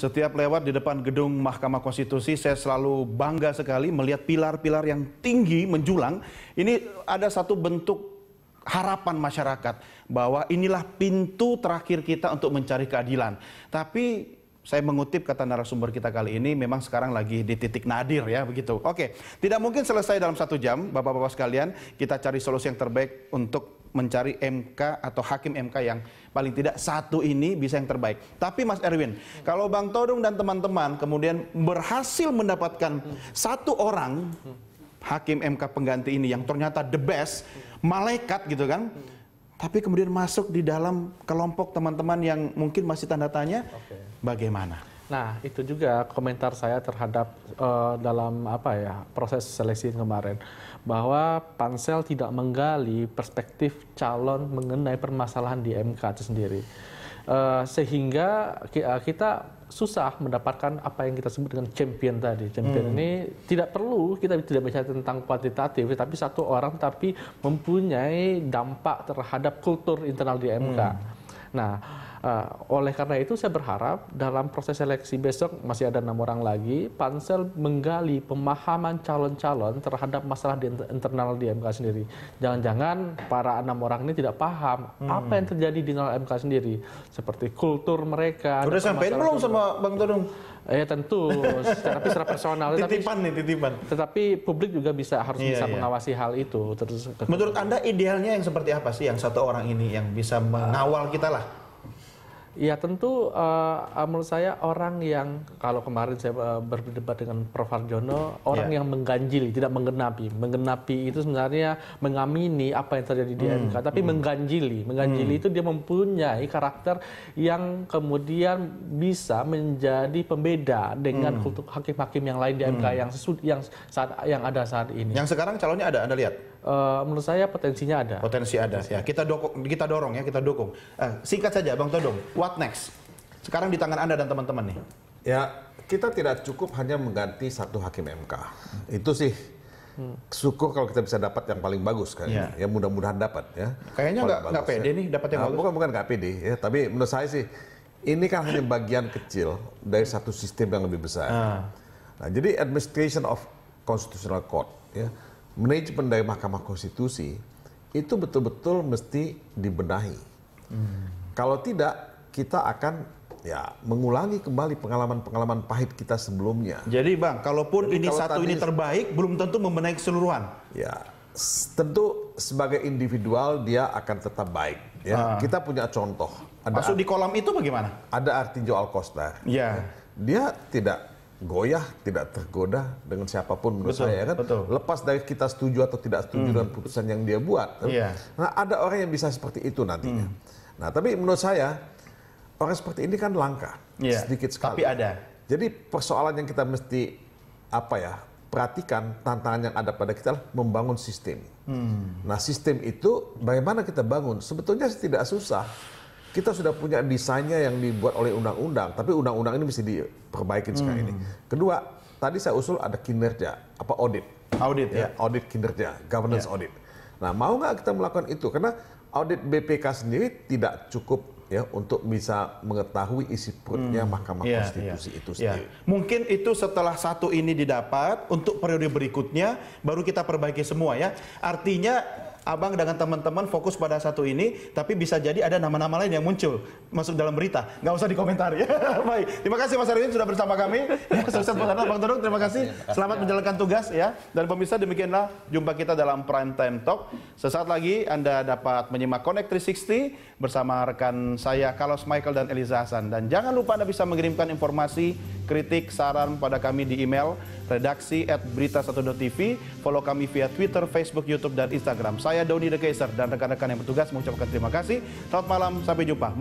Setiap lewat di depan gedung Mahkamah Konstitusi, saya selalu bangga sekali melihat pilar-pilar yang tinggi menjulang. Ini ada satu bentuk harapan masyarakat bahwa inilah pintu terakhir kita untuk mencari keadilan. Tapi saya mengutip kata narasumber kita kali ini memang sekarang lagi di titik nadir ya begitu. Oke, tidak mungkin selesai dalam satu jam, bapak-bapak sekalian. Kita cari solusi yang terbaik untuk mencari MK atau hakim MK yang paling tidak satu ini bisa yang terbaik. Tapi Mas Erwin, kalau Bang Todung dan teman-teman kemudian berhasil mendapatkan satu orang hakim MK pengganti ini yang ternyata the best, malaikat gitu kan. Tapi kemudian masuk di dalam kelompok teman-teman yang mungkin masih tanda tanya, bagaimana? Nah, itu juga komentar saya terhadap uh, dalam apa ya proses seleksi kemarin bahwa pansel tidak menggali perspektif calon mengenai permasalahan di MK itu sendiri, uh, sehingga eh, kita susah mendapatkan apa yang kita sebut dengan champion tadi. Champion hmm. ini tidak perlu kita tidak bicara tentang kuantitatif, tapi satu orang tapi mempunyai dampak terhadap kultur internal di MK. Hmm. Nah Uh, oleh karena itu saya berharap dalam proses seleksi besok masih ada enam orang lagi, pansel menggali pemahaman calon-calon terhadap masalah di internal di MK sendiri. Jangan-jangan para enam orang ini tidak paham hmm. apa yang terjadi di internal MK sendiri, seperti kultur mereka. Sudah sampaikan belum sama Bang Todung? Ya tentu, tapi secara personal. Titipan tetapi, nih, titipan. Tetapi publik juga bisa harus iya, bisa iya. mengawasi hal itu. Terus. Menurut anda idealnya yang seperti apa sih yang satu orang ini yang bisa mengawal kita lah? Ya tentu uh, menurut saya orang yang kalau kemarin saya eh, berdebat dengan Prof Harjono orang yeah. yang mengganjili tidak menggenapi. Menggenapi itu sebenarnya mengamini apa yang terjadi di MK hmm. MK tapi mm. mengganjili. Mengganjili mm. itu dia mempunyai karakter yang kemudian bisa menjadi pembeda dengan mm. hakim-hakim yang lain di MK mm. yang sesu yang saat yang ada saat ini. Yang sekarang calonnya ada Anda lihat? Uh, menurut saya potensinya ada. Potensi ada. Ya, kita dukung, kita dorong ya, kita dukung. Uh, singkat saja Bang Todong what next? Sekarang di tangan Anda dan teman-teman nih. Ya, kita tidak cukup hanya mengganti satu hakim MK. Itu sih syukur kalau kita bisa dapat yang paling bagus kan Ya, ya mudah-mudahan dapat ya kayaknya nggak nggak pede ya. nih dapat nah, yang nah, bagus bukan bukan nggak pede ya tapi menurut saya sih ini kan hanya bagian kecil dari satu sistem yang lebih besar ah. nah jadi administration of constitutional court ya manajemen dari Mahkamah Konstitusi itu betul-betul mesti dibenahi hmm. kalau tidak kita akan ya mengulangi kembali pengalaman-pengalaman pahit kita sebelumnya. Jadi bang, kalaupun Jadi ini kalau satu tadi, ini terbaik, belum tentu membenahi keseluruhan. Ya, tentu sebagai individual dia akan tetap baik. Ya, Uh. kita punya contoh. Ada Masuk di kolam itu bagaimana? Ada Artinjo Alkosta. Iya. Ya. Dia tidak goyah, tidak tergoda dengan siapapun menurut betul, saya kan. Lepas dari kita setuju atau tidak setuju hmm. dengan putusan yang dia buat. Kan? Iya. Yeah. Nah, ada orang yang bisa seperti itu nantinya. Hmm. Nah, tapi menurut saya orang seperti ini kan langka, ya, sedikit sekali. Tapi ada. Jadi persoalan yang kita mesti apa ya perhatikan tantangan yang ada pada kita adalah membangun sistem. Hmm. Nah sistem itu bagaimana kita bangun? Sebetulnya tidak susah. Kita sudah punya desainnya yang dibuat oleh undang-undang, tapi undang-undang ini mesti diperbaikin hmm. sekarang ini. Kedua, tadi saya usul ada kinerja, apa audit? Audit ya, ya. audit kinerja, governance ya. audit. Nah mau nggak kita melakukan itu? Karena audit BPK sendiri tidak cukup ya untuk bisa mengetahui isi perutnya hmm. Mahkamah yeah, Konstitusi yeah. itu iya. sendiri. Yeah. Mungkin itu setelah satu ini didapat untuk periode berikutnya baru kita perbaiki semua ya. Artinya abang dengan teman-teman fokus pada satu ini, tapi bisa jadi ada nama-nama lain yang muncul masuk dalam berita. Nggak usah dikomentari. Baik, terima kasih Mas Arifin sudah bersama kami. sukses buat anak Bang terima kasih. Ya. Selamat menjalankan tugas ya. Dan pemirsa demikianlah jumpa kita dalam Prime Time Talk. Sesaat lagi Anda dapat menyimak Connect 360 bersama rekan saya Carlos Michael dan Eliza Hasan. Dan jangan lupa Anda bisa mengirimkan informasi kritik, saran pada kami di email redaksi at berita1.tv. Follow kami via Twitter, Facebook, Youtube, dan Instagram. Saya Doni The dan rekan-rekan yang bertugas mengucapkan terima kasih. Selamat malam, sampai jumpa.